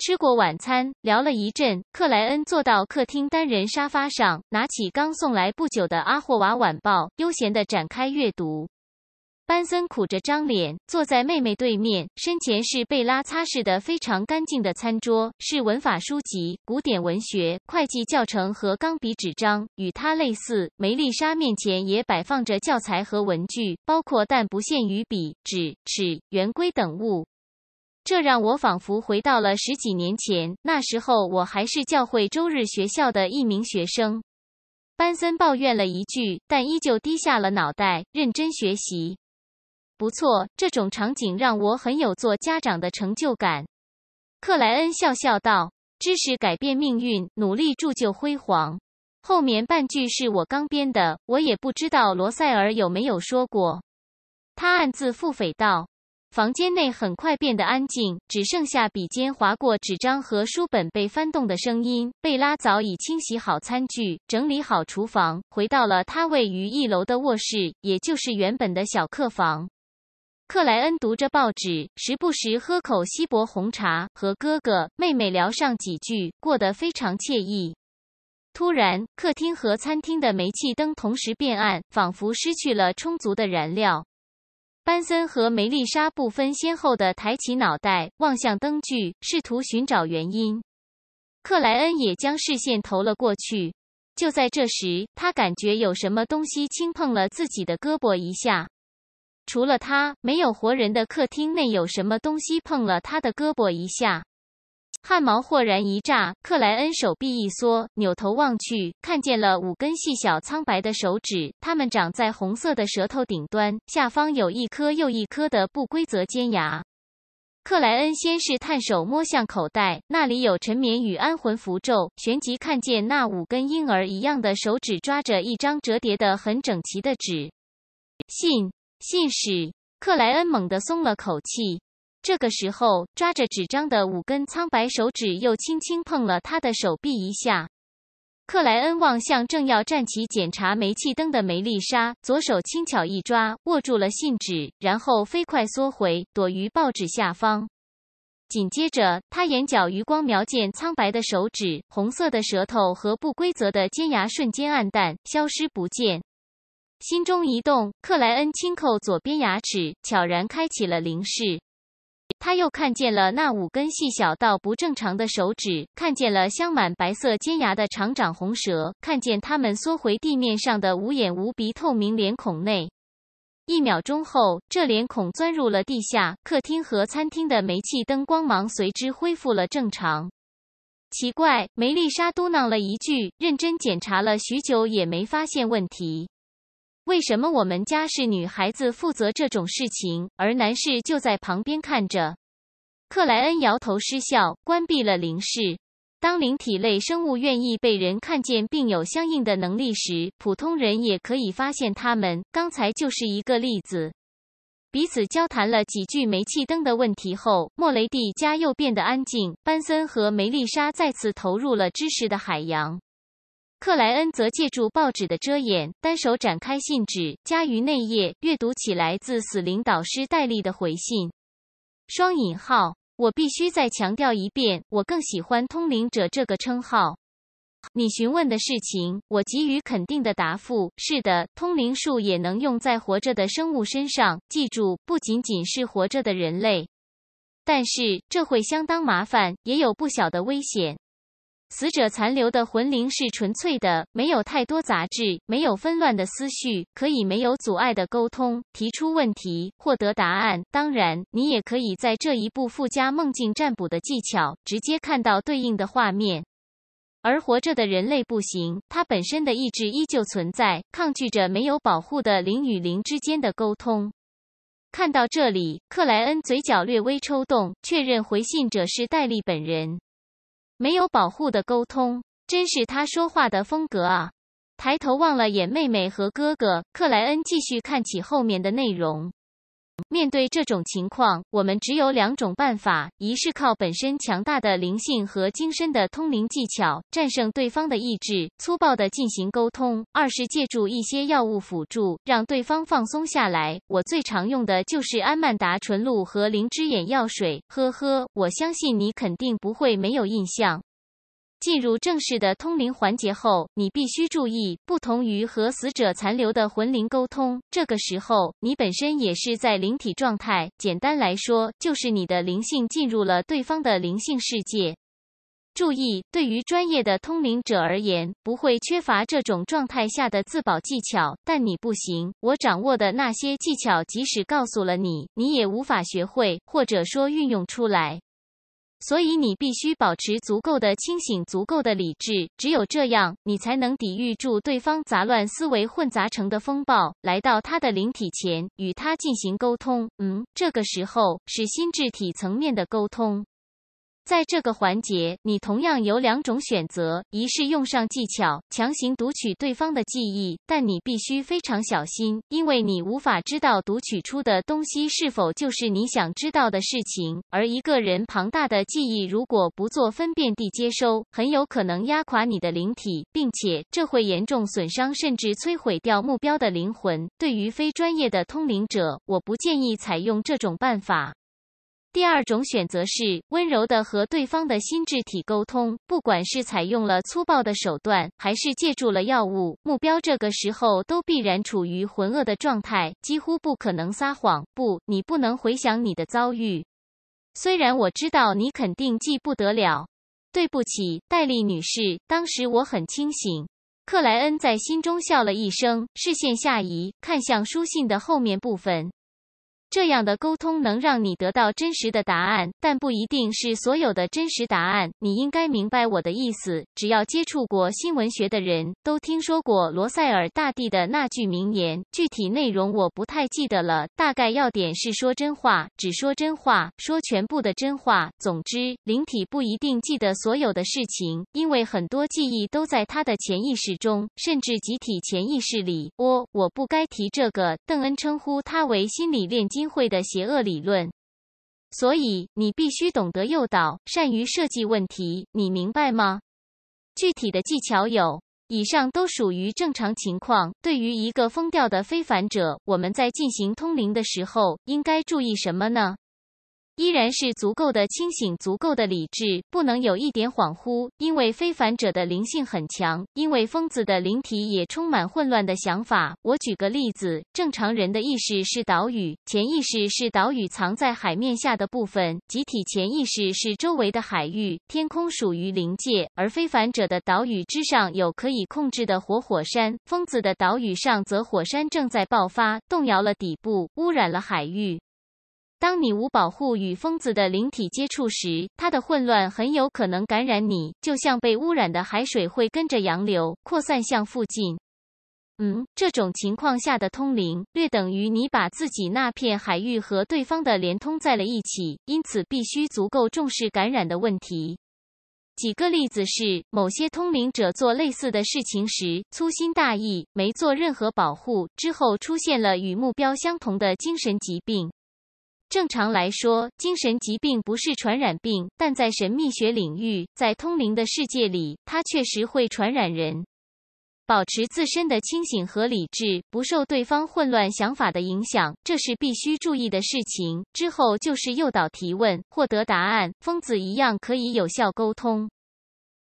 吃过晚餐，聊了一阵，克莱恩坐到客厅单人沙发上，拿起刚送来不久的《阿霍瓦晚报》，悠闲地展开阅读。班森苦着张脸，坐在妹妹对面，身前是贝拉擦拭得非常干净的餐桌，是文法书籍、古典文学、会计教程和钢笔纸张。与他类似，梅丽莎面前也摆放着教材和文具，包括但不限于笔、纸、尺、圆规等物。这让我仿佛回到了十几年前，那时候我还是教会周日学校的一名学生。班森抱怨了一句，但依旧低下了脑袋认真学习。不错，这种场景让我很有做家长的成就感。克莱恩笑笑道：“知识改变命运，努力铸就辉煌。”后面半句是我刚编的，我也不知道罗塞尔有没有说过。他暗自腹诽道。房间内很快变得安静，只剩下笔尖划过纸张和书本被翻动的声音。贝拉早已清洗好餐具，整理好厨房，回到了她位于一楼的卧室，也就是原本的小客房。克莱恩读着报纸，时不时喝口锡伯红茶，和哥哥妹妹聊上几句，过得非常惬意。突然，客厅和餐厅的煤气灯同时变暗，仿佛失去了充足的燃料。班森和梅丽莎不分先后地抬起脑袋望向灯具，试图寻找原因。克莱恩也将视线投了过去。就在这时，他感觉有什么东西轻碰了自己的胳膊一下。除了他没有活人的客厅内有什么东西碰了他的胳膊一下。汗毛豁然一炸，克莱恩手臂一缩，扭头望去，看见了五根细小苍白的手指，它们长在红色的舌头顶端，下方有一颗又一颗的不规则尖牙。克莱恩先是探手摸向口袋，那里有沉眠与安魂符咒，旋即看见那五根婴儿一样的手指抓着一张折叠的很整齐的纸信。信使克莱恩猛地松了口气。这个时候，抓着纸张的五根苍白手指又轻轻碰了他的手臂一下。克莱恩望向正要站起检查煤气灯的梅丽莎，左手轻巧一抓，握住了信纸，然后飞快缩回，躲于报纸下方。紧接着，他眼角余光瞄见苍白的手指、红色的舌头和不规则的尖牙瞬间暗淡，消失不见。心中一动，克莱恩轻叩左边牙齿，悄然开启了灵视。他又看见了那五根细小到不正常的手指，看见了镶满白色尖牙的长长红舌，看见它们缩回地面上的无眼无鼻透明脸孔内。一秒钟后，这脸孔钻入了地下，客厅和餐厅的煤气灯光芒随之恢复了正常。奇怪，梅丽莎嘟囔了一句，认真检查了许久也没发现问题。为什么我们家是女孩子负责这种事情，而男士就在旁边看着？克莱恩摇头失笑，关闭了灵视。当灵体类生物愿意被人看见并有相应的能力时，普通人也可以发现它们。刚才就是一个例子。彼此交谈了几句煤气灯的问题后，莫雷蒂家又变得安静。班森和梅丽莎再次投入了知识的海洋。克莱恩则借助报纸的遮掩，单手展开信纸，夹于内页，阅读起来自死灵导师戴利的回信：“双引号，我必须再强调一遍，我更喜欢‘通灵者’这个称号。你询问的事情，我给予肯定的答复。是的，通灵术也能用在活着的生物身上。记住，不仅仅是活着的人类。但是这会相当麻烦，也有不小的危险。”死者残留的魂灵是纯粹的，没有太多杂质，没有纷乱的思绪，可以没有阻碍的沟通，提出问题，获得答案。当然，你也可以在这一步附加梦境占卜的技巧，直接看到对应的画面。而活着的人类不行，他本身的意志依旧存在，抗拒着没有保护的灵与灵之间的沟通。看到这里，克莱恩嘴角略微抽动，确认回信者是戴利本人。没有保护的沟通，真是他说话的风格啊！抬头望了眼妹妹和哥哥，克莱恩继续看起后面的内容。面对这种情况，我们只有两种办法：一是靠本身强大的灵性和精深的通灵技巧战胜对方的意志，粗暴的进行沟通；二是借助一些药物辅助，让对方放松下来。我最常用的就是安曼达纯露和灵芝眼药水。呵呵，我相信你肯定不会没有印象。进入正式的通灵环节后，你必须注意，不同于和死者残留的魂灵沟通，这个时候你本身也是在灵体状态。简单来说，就是你的灵性进入了对方的灵性世界。注意，对于专业的通灵者而言，不会缺乏这种状态下的自保技巧，但你不行。我掌握的那些技巧，即使告诉了你，你也无法学会，或者说运用出来。所以你必须保持足够的清醒，足够的理智。只有这样，你才能抵御住对方杂乱思维混杂成的风暴，来到他的灵体前与他进行沟通。嗯，这个时候是心智体层面的沟通。在这个环节，你同样有两种选择：一是用上技巧，强行读取对方的记忆，但你必须非常小心，因为你无法知道读取出的东西是否就是你想知道的事情。而一个人庞大的记忆，如果不做分辨地接收，很有可能压垮你的灵体，并且这会严重损伤甚至摧毁掉目标的灵魂。对于非专业的通灵者，我不建议采用这种办法。第二种选择是温柔的和对方的心智体沟通。不管是采用了粗暴的手段，还是借助了药物，目标这个时候都必然处于浑噩的状态，几乎不可能撒谎。不，你不能回想你的遭遇。虽然我知道你肯定记不得了。对不起，戴丽女士，当时我很清醒。克莱恩在心中笑了一声，视线下移，看向书信的后面部分。这样的沟通能让你得到真实的答案，但不一定是所有的真实答案。你应该明白我的意思。只要接触过新闻学的人都听说过罗塞尔大帝的那句名言，具体内容我不太记得了，大概要点是说真话，只说真话，说全部的真话。总之，灵体不一定记得所有的事情，因为很多记忆都在他的潜意识中，甚至集体潜意识里。哦，我不该提这个。邓恩称呼他为心理链接。阴会的邪恶理论，所以你必须懂得诱导，善于设计问题。你明白吗？具体的技巧有，以上都属于正常情况。对于一个疯掉的非凡者，我们在进行通灵的时候，应该注意什么呢？依然是足够的清醒，足够的理智，不能有一点恍惚。因为非凡者的灵性很强，因为疯子的灵体也充满混乱的想法。我举个例子：正常人的意识是岛屿，潜意识是岛屿藏在海面下的部分，集体潜意识是周围的海域。天空属于灵界，而非凡者的岛屿之上有可以控制的活火山，疯子的岛屿上则火山正在爆发，动摇了底部，污染了海域。当你无保护与疯子的灵体接触时，它的混乱很有可能感染你，就像被污染的海水会跟着洋流扩散向附近。嗯，这种情况下的通灵，略等于你把自己那片海域和对方的连通在了一起，因此必须足够重视感染的问题。几个例子是，某些通灵者做类似的事情时粗心大意，没做任何保护，之后出现了与目标相同的精神疾病。正常来说，精神疾病不是传染病，但在神秘学领域，在通灵的世界里，它确实会传染人。保持自身的清醒和理智，不受对方混乱想法的影响，这是必须注意的事情。之后就是诱导提问，获得答案。疯子一样可以有效沟通。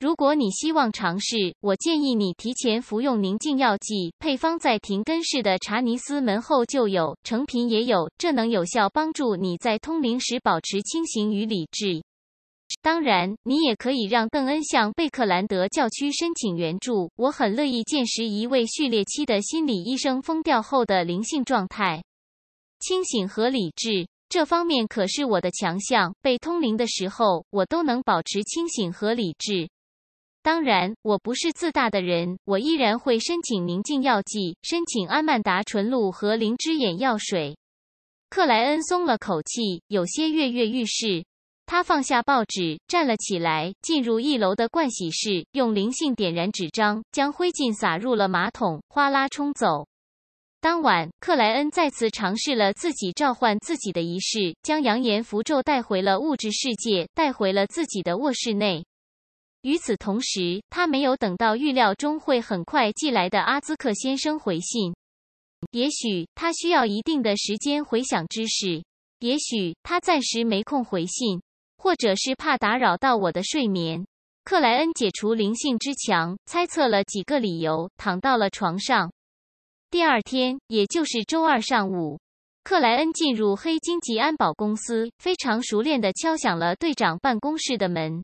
如果你希望尝试，我建议你提前服用宁静药剂。配方在廷根式的查尼斯门后就有成品也有，这能有效帮助你在通灵时保持清醒与理智。当然，你也可以让邓恩向贝克兰德教区申请援助。我很乐意见识一位序列期的心理医生疯掉后的灵性状态，清醒和理智这方面可是我的强项。被通灵的时候，我都能保持清醒和理智。当然，我不是自大的人，我依然会申请宁静药剂，申请安曼达纯露和灵芝眼药水。克莱恩松了口气，有些跃跃欲试。他放下报纸，站了起来，进入一楼的盥洗室，用灵性点燃纸张，将灰烬撒入了马桶，哗啦冲走。当晚，克莱恩再次尝试了自己召唤自己的仪式，将扬言符咒带回了物质世界，带回了自己的卧室内。与此同时，他没有等到预料中会很快寄来的阿兹克先生回信。也许他需要一定的时间回想之事，也许他暂时没空回信，或者是怕打扰到我的睡眠。克莱恩解除灵性之墙，猜测了几个理由，躺到了床上。第二天，也就是周二上午，克莱恩进入黑荆棘安保公司，非常熟练地敲响了队长办公室的门。